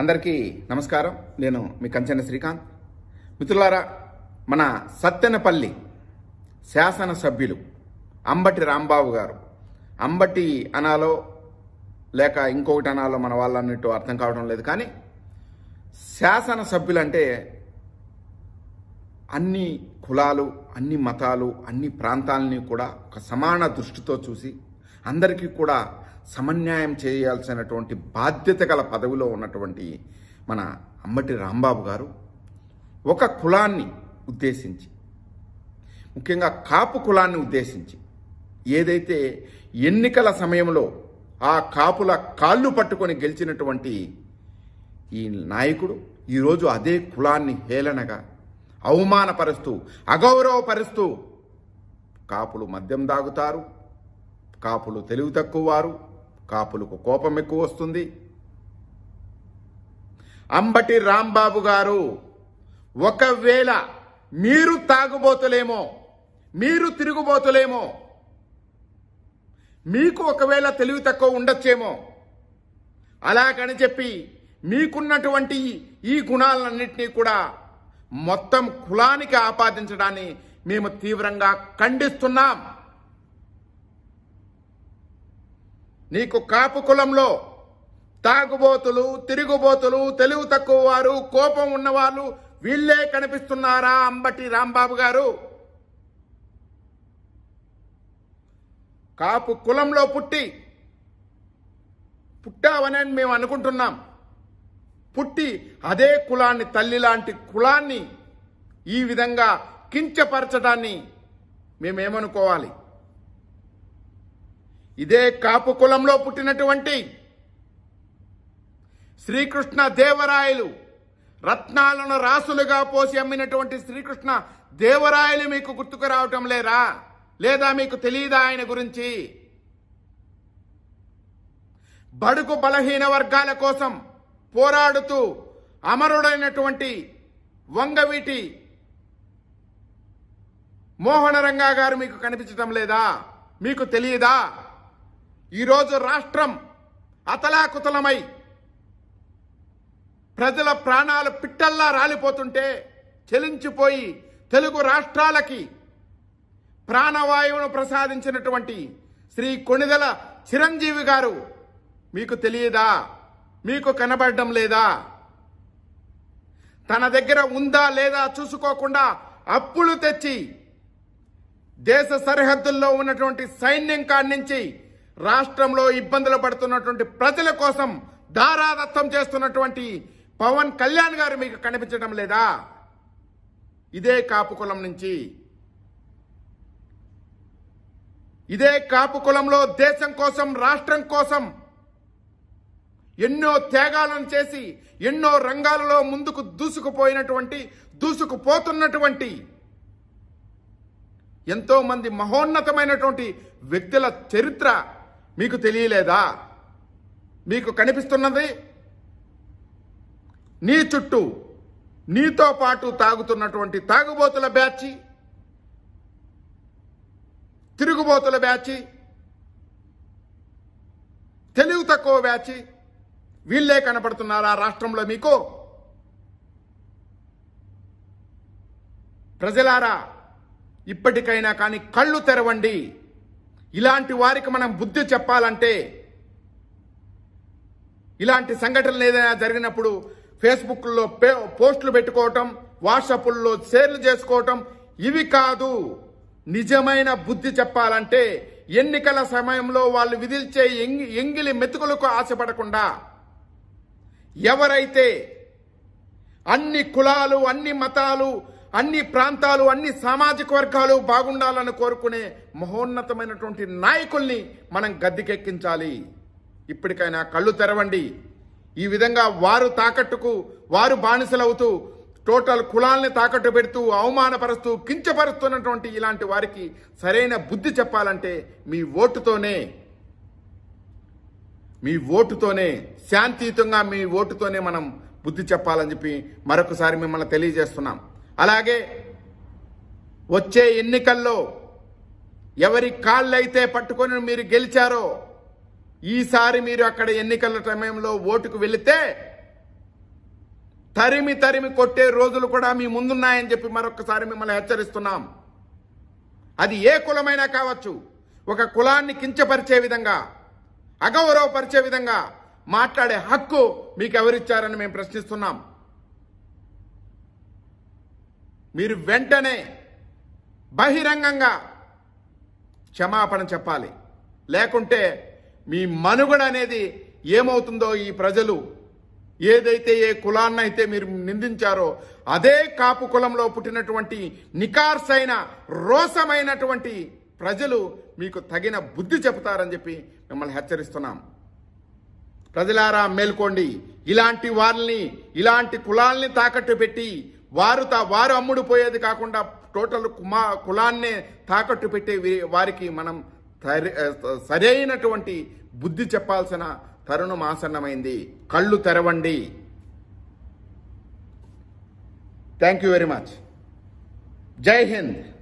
అందరికీ నమస్కారం నేను మీ కంచన శ్రీకాంత్ మిత్రులారా మన సత్తెనపల్లి శాసనసభ్యులు అంబటి రాంబాబు గారు అంబటి అనాలో లేక ఇంకొకటి అనాలో మన వాళ్ళన్నట్టు అర్థం కావడం లేదు కానీ శాసనసభ్యులంటే అన్ని కులాలు అన్ని మతాలు అన్ని ప్రాంతాలని కూడా ఒక సమాన దృష్టితో చూసి అందరికీ కూడా సమన్యాయం చేయాల్సినటువంటి బాధ్యత గల పదవిలో ఉన్నటువంటి మన అమ్మటి రాంబాబు గారు ఒక కులాన్ని ఉద్దేశించి ముఖ్యంగా కాపు కులాన్ని ఉద్దేశించి ఏదైతే ఎన్నికల సమయంలో ఆ కాపుల కాళ్ళు పట్టుకొని గెలిచినటువంటి ఈ నాయకుడు ఈరోజు అదే కులాన్ని హేళనగా అవమానపరుస్తూ అగౌరవపరుస్తూ కాపులు మద్యం దాగుతారు కాపులు తెలివి తక్కువ వారు కాపులకు కోపం ఎక్కువ వస్తుంది అంబటి రాంబాబు గారు ఒకవేళ మీరు తాగుబోతులేమో మీరు తిరుగుబోతులేమో మీకు ఒకవేళ తెలివి తక్కువ ఉండొచ్చేమో అలాగని చెప్పి మీకున్నటువంటి ఈ గుణాలన్నింటినీ కూడా మొత్తం కులానికి ఆపాదించడాన్ని మేము తీవ్రంగా ఖండిస్తున్నాం నీకు కాపు కులంలో తాగుబోతులు తిరుగుబోతులు తెలివి తక్కువ వారు కోపం ఉన్నవాళ్ళు వీళ్ళే కనిపిస్తున్నారా అంబటి రాంబాబు గారు కాపు కులంలో పుట్టి పుట్టావనని మేము అనుకుంటున్నాం పుట్టి అదే కులాన్ని తల్లి లాంటి కులాన్ని ఈ విధంగా కించపరచడాన్ని మేమేమనుకోవాలి ఇదే కాపు కులంలో పుట్టినటువంటి శ్రీకృష్ణ దేవరాయలు రత్నాలను రాసులుగా పోసి అమ్మినటువంటి శ్రీకృష్ణ దేవరాయలు మీకు గుర్తుకు రావటం లేరా లేదా మీకు తెలియదా ఆయన గురించి బడుగు బలహీన వర్గాల కోసం పోరాడుతూ అమరుడైనటువంటి వంగవీటి మోహనరంగా గారు మీకు కనిపించటం లేదా మీకు తెలియదా ఈరోజు రాష్ట్రం అతలాకుతలమై ప్రజల ప్రాణాలు పిట్టల్లా రాలిపోతుంటే చెలించిపోయి తెలుగు రాష్ట్రాలకి ప్రాణవాయువును ప్రసాదించినటువంటి శ్రీ కొణిదల చిరంజీవి గారు మీకు తెలియదా మీకు కనబడడం లేదా తన దగ్గర ఉందా లేదా చూసుకోకుండా అప్పులు తెచ్చి దేశ సరిహద్దుల్లో ఉన్నటువంటి సైన్యం కాడి నుంచి రాష్ట్రంలో ఇబ్బందులు పడుతున్నటువంటి ప్రజల కోసం ధారాదత్తం చేస్తున్నటువంటి పవన్ కళ్యాణ్ గారు మీకు కనిపించడం లేదా ఇదే కాపు కులం నుంచి ఇదే కాపు కులంలో దేశం కోసం రాష్ట్రం కోసం ఎన్నో త్యాగాలను చేసి ఎన్నో రంగాలలో ముందుకు దూసుకుపోయినటువంటి దూసుకుపోతున్నటువంటి ఎంతోమంది మహోన్నతమైనటువంటి వ్యక్తుల చరిత్ర మీకు తెలియలేదా మీకు కనిపిస్తున్నది నీ చుట్టూ నీతో పాటు తాగుతున్నటువంటి తాగుబోతుల బ్యాచి తిరుగుబోతుల బ్యాచి తెలివి తక్కువ బ్యాచి వీళ్ళే కనపడుతున్నారు ఆ రాష్ట్రంలో మీకు ప్రజలారా ఇప్పటికైనా కానీ కళ్ళు తెరవండి ఇలాంటి వారికి మనం బుద్ధి చెప్పాలంటే ఇలాంటి సంఘటనలు ఏదైనా జరిగినప్పుడు ఫేస్బుక్లో పోస్టులు పెట్టుకోవటం వాట్సాప్ల్లో షేర్లు చేసుకోవటం ఇవి కాదు నిజమైన బుద్ధి చెప్పాలంటే ఎన్నికల సమయంలో వాళ్ళు విధిల్చే ఎంగిలి మెతుకులకు ఆశపడకుండా ఎవరైతే అన్ని కులాలు అన్ని మతాలు అన్ని ప్రాంతాలు అన్ని సామాజిక వర్గాలు బాగుండాలని కోరుకునే మహోన్నతమైనటువంటి నాయకుల్ని మనం గద్దెకెక్కించాలి ఇప్పటికైనా కళ్ళు తెరవండి ఈ విధంగా వారు తాకట్టుకు వారు బానిసలవుతూ టోటల్ కులాల్ని తాకట్టు పెడుతూ అవమానపరుస్తూ కించపరుస్తున్నటువంటి ఇలాంటి వారికి సరైన బుద్ధి చెప్పాలంటే మీ ఓటుతోనే మీ ఓటుతోనే శాంతియుతంగా మీ ఓటుతోనే మనం బుద్ధి చెప్పాలని చెప్పి మరొకసారి మిమ్మల్ని తెలియజేస్తున్నాం అలాగే వచ్చే ఎన్నికల్లో ఎవరి కాళ్ళైతే పట్టుకొని మీరు గెలిచారో ఈసారి మీరు అక్కడ ఎన్నికల సమయంలో ఓటుకు వెళితే తరిమి తరిమి కొట్టే రోజులు కూడా మీ ముందున్నాయని చెప్పి మరొకసారి మిమ్మల్ని హెచ్చరిస్తున్నాం అది ఏ కులమైనా కావచ్చు ఒక కులాన్ని కించపరిచే విధంగా అగౌరవపరిచే విధంగా మాట్లాడే హక్కు మీకు ఎవరిచ్చారని మేము ప్రశ్నిస్తున్నాం మీరు వెంటనే బహిరంగంగా క్షమాపణ చెప్పాలి లేకుంటే మీ మనుగడ అనేది ఏమవుతుందో ఈ ప్రజలు ఏదైతే ఏ కులాన్నైతే మీరు నిందించారో అదే కాపు కులంలో పుట్టినటువంటి నికార్సైన రోసమైనటువంటి ప్రజలు మీకు తగిన బుద్ధి చెబుతారని చెప్పి మిమ్మల్ని హెచ్చరిస్తున్నాం ప్రజలారా మేల్కోండి ఇలాంటి వాళ్ళని ఇలాంటి కులాల్ని తాకట్టు పెట్టి వారు తా వారు అమ్ముడు పోయేది కాకుండా టోటల్ కుమా కులాన్నే తాకట్టు పెట్టే వారికి మనం సరైనటువంటి బుద్ధి చెప్పాల్సిన తరుణం ఆసన్నమైంది కళ్ళు తెరవండి థ్యాంక్ యూ వెరీ మచ్ జై హింద్